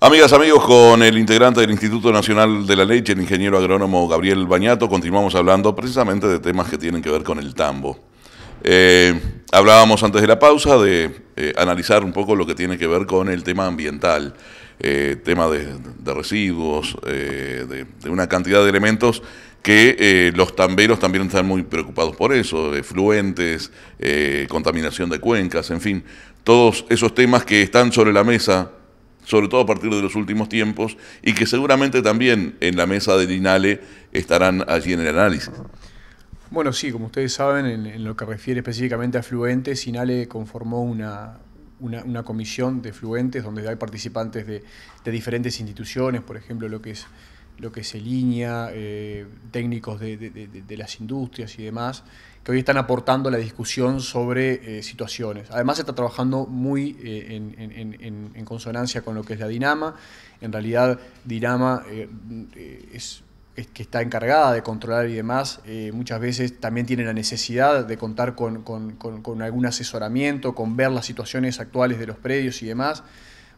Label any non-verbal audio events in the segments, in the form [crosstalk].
Amigas, amigos, con el integrante del Instituto Nacional de la Leche, el ingeniero agrónomo Gabriel Bañato, continuamos hablando precisamente de temas que tienen que ver con el tambo. Eh, hablábamos antes de la pausa de eh, analizar un poco lo que tiene que ver con el tema ambiental, eh, tema de, residuos, de, de, una cantidad de elementos que los tamberos también están muy preocupados por eso, efluentes, contaminación de cuencas, en fin, todos esos temas que están sobre la mesa sobre todo a partir de los últimos tiempos, y que seguramente también en la mesa del INALE estarán allí en el análisis. Bueno, sí, como ustedes saben, en, lo que refiere específicamente a fluentes, INALE conformó una, comisión de fluentes donde hay participantes de diferentes instituciones, por ejemplo, lo que es lo que es línea eh, técnicos de, de, de, de, las industrias y demás, que hoy están aportando la discusión sobre eh, situaciones. Además se está trabajando muy eh, en, en, en, en, consonancia con lo que es la Dinama. En realidad Dinama es, que está encargada de controlar y demás, muchas veces también tiene la necesidad de contar con, con, con algún asesoramiento, con ver las situaciones actuales de los predios y demás.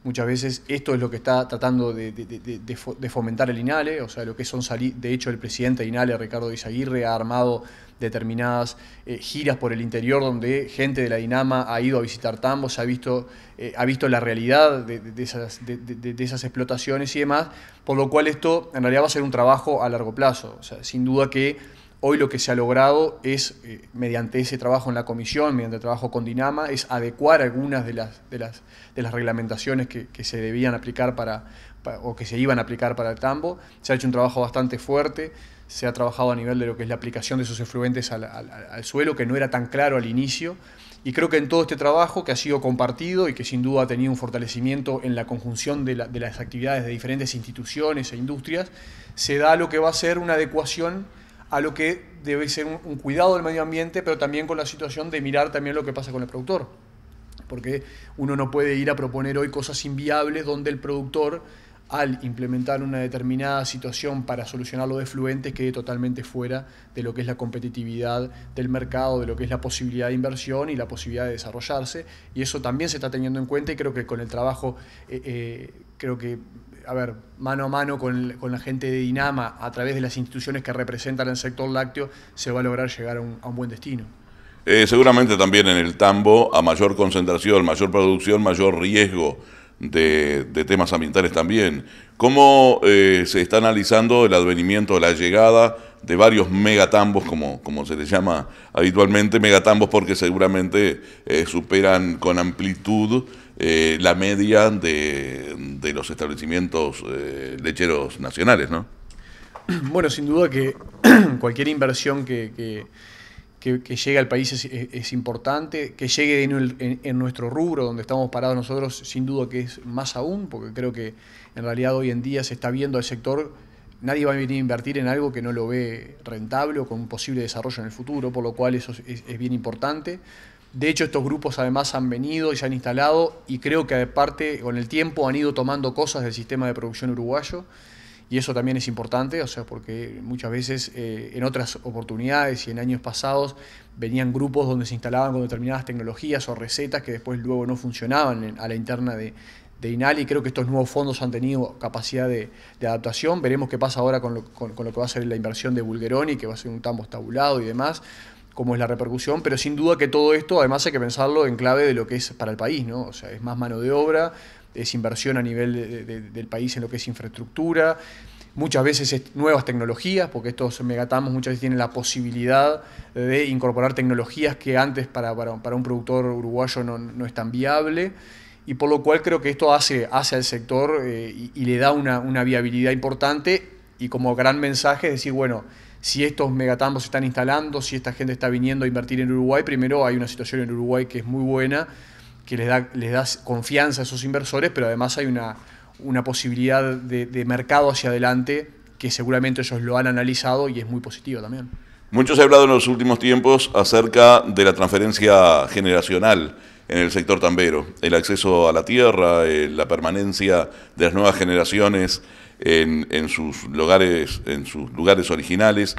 Muchas veces esto es lo que está tratando de, fomentar el INALE, o sea, lo que son salir. De hecho, el presidente de INALE, Ricardo Isaguirre, ha armado determinadas eh, giras por el interior donde gente de la Dinama ha ido a visitar tambos, ha visto, eh, ha visto la realidad de, esas, explotaciones y demás, por lo cual esto en realidad va a ser un trabajo a largo plazo. O sea, sin duda que Hoy lo que se ha logrado es, eh, mediante ese trabajo en la comisión, mediante el trabajo con Dinama, es adecuar algunas de las, de las, de las reglamentaciones que, que, se debían aplicar para, o que se iban a aplicar para el tambo. Se ha hecho un trabajo bastante fuerte, se ha trabajado a nivel de lo que es la aplicación de esos efluentes al, al, suelo, que no era tan claro al inicio. Y creo que en todo este trabajo que ha sido compartido y que sin duda ha tenido un fortalecimiento en la conjunción de, de las actividades de diferentes instituciones e industrias, se da lo que va a ser una adecuación a lo que debe ser un, cuidado del medio ambiente, pero también con la situación de mirar también lo que pasa con el productor. Porque uno no puede ir a proponer hoy cosas inviables donde el productor, al implementar una determinada situación para solucionar los fluentes, quede totalmente fuera de lo que es la competitividad del mercado, de lo que es la posibilidad de inversión y la posibilidad de desarrollarse. Y eso también se está teniendo en cuenta y creo que con el trabajo, eh, eh, creo que a ver, mano a mano con, la gente de Dinama, a través de las instituciones que representan el sector lácteo, se va a lograr llegar a un, buen destino. Eh, seguramente también en el tambo, a mayor concentración, mayor producción, mayor riesgo de, temas ambientales también. ¿Cómo eh, se está analizando el advenimiento, la llegada de varios megatambos, como, como se les llama habitualmente, megatambos porque seguramente eh, superan con amplitud eh, la media de, los establecimientos eh, lecheros nacionales, ¿no? [clears throat] Bueno, sin duda que [clears throat] cualquier inversión que, que, llegue al país es, importante, que llegue en, nuestro rubro donde estamos parados nosotros, sin duda que es más aún, porque creo que en realidad hoy en día se está viendo al sector, nadie va a venir a invertir en algo que no lo ve rentable o con un posible desarrollo en el futuro, por lo cual eso es bien importante de hecho, estos grupos además han venido y se han instalado y creo que aparte con el tiempo han ido tomando cosas del sistema de producción uruguayo y eso también es importante, o sea, porque muchas veces eh, en otras oportunidades y en años pasados venían grupos donde se instalaban con determinadas tecnologías o recetas que después luego no funcionaban a la interna de, de INALI. Creo que estos nuevos fondos han tenido capacidad de, adaptación. Veremos qué pasa ahora con lo, con lo, que va a ser la inversión de Bulgeroni, que va a ser un tambo estabulado y demás cómo es la repercusión, pero sin duda que todo esto además hay que pensarlo en clave de lo que es para el país, ¿no? O sea, es más mano de obra, es inversión a nivel del país en lo que es infraestructura, muchas veces nuevas tecnologías, porque estos megatamos muchas veces tienen la posibilidad de incorporar tecnologías que antes para, para, un productor uruguayo no, es tan viable, y por lo cual creo que esto hace, hace al sector eh, y, le da una, una viabilidad importante y como gran mensaje decir, bueno, si estos megatambos se están instalando, si esta gente está viniendo a invertir en Uruguay. Primero hay una situación en Uruguay que es muy buena, que les da, confianza a esos inversores, pero además hay una, posibilidad de, mercado hacia adelante que seguramente ellos lo han analizado y es muy positivo también. Mucho se ha hablado en los últimos tiempos acerca de la transferencia generacional en el sector tambero, el acceso a la tierra, eh, la permanencia de las nuevas generaciones en, sus, lugares, en sus lugares originales.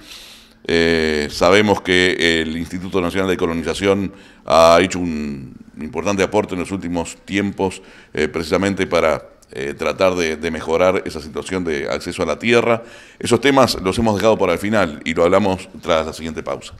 Eh, sabemos que el Instituto Nacional de Colonización ha hecho un importante aporte en los últimos tiempos eh, precisamente para eh, tratar de, de, mejorar esa situación de acceso a la tierra. Esos temas los hemos dejado para el final y lo hablamos tras la siguiente pausa.